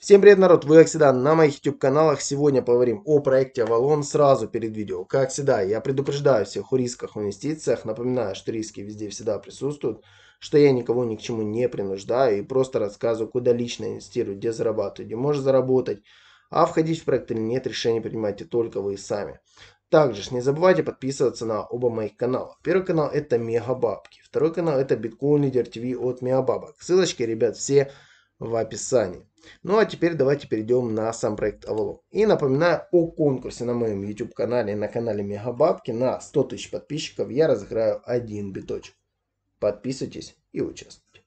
Всем привет, народ! Вы, как всегда, на моих YouTube-каналах. Сегодня поговорим о проекте Avalon сразу перед видео. Как всегда, я предупреждаю всех о рисках в инвестициях. Напоминаю, что риски везде всегда присутствуют, что я никого ни к чему не принуждаю и просто рассказываю, куда лично инвестирую, где зарабатываю, где можно заработать. А входить в проект или нет, решение принимайте только вы сами. Также не забывайте подписываться на оба моих канала. Первый канал это Мегабабки, второй канал это Биткоин Лидер ТВ от Мегабабок. Ссылочки, ребят, все в описании. Ну а теперь давайте перейдем на сам проект Авалон. И напоминаю о конкурсе на моем YouTube канале, на канале Мегабабки. На 100 тысяч подписчиков я разыграю один биточек. Подписывайтесь и участвуйте.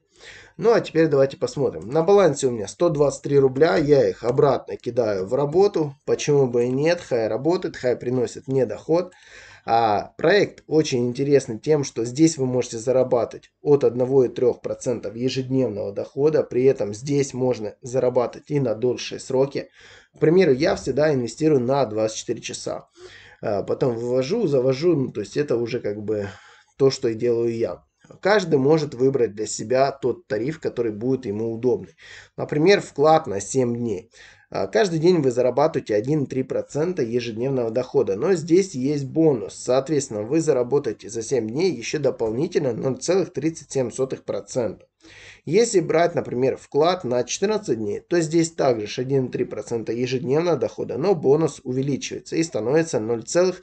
Ну а теперь давайте посмотрим. На балансе у меня 123 рубля, я их обратно кидаю в работу. Почему бы и нет, хай работает, хай приносит мне доход. А проект очень интересный тем, что здесь вы можете зарабатывать от 1,3% ежедневного дохода, при этом здесь можно зарабатывать и на дольшие сроки. К примеру, я всегда инвестирую на 24 часа, а, потом вывожу, завожу, ну, то есть это уже как бы то, что и делаю я. Каждый может выбрать для себя тот тариф, который будет ему удобный. Например, вклад на 7 дней. А, каждый день вы зарабатываете 1-3% ежедневного дохода, но здесь есть бонус. Соответственно, вы заработаете за 7 дней еще дополнительно 0,37%. Если брать, например, вклад на 14 дней, то здесь также 1,3% ежедневного дохода, но бонус увеличивается и становится 0,37%.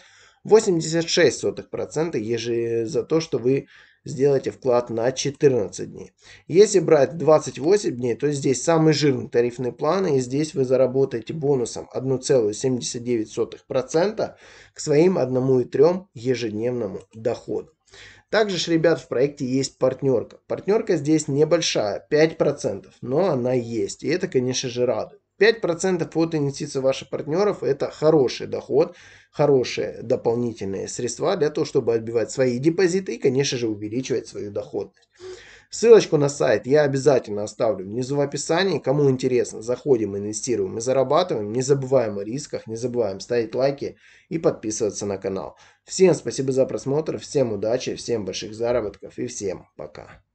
86% еже за то, что вы сделаете вклад на 14 дней. Если брать 28 дней, то здесь самый жирный тарифный план, и здесь вы заработаете бонусом 1,79% к своим 1,3 ежедневному доходу. Также ж, ребят, в проекте есть партнерка. Партнерка здесь небольшая, 5%, но она есть, и это, конечно же, радует. 5% от инвестиций ваших партнеров – это хороший доход, хорошие дополнительные средства для того, чтобы отбивать свои депозиты и, конечно же, увеличивать свою доходность. Ссылочку на сайт я обязательно оставлю внизу в описании. Кому интересно, заходим, инвестируем и зарабатываем. Не забываем о рисках, не забываем ставить лайки и подписываться на канал. Всем спасибо за просмотр, всем удачи, всем больших заработков и всем пока.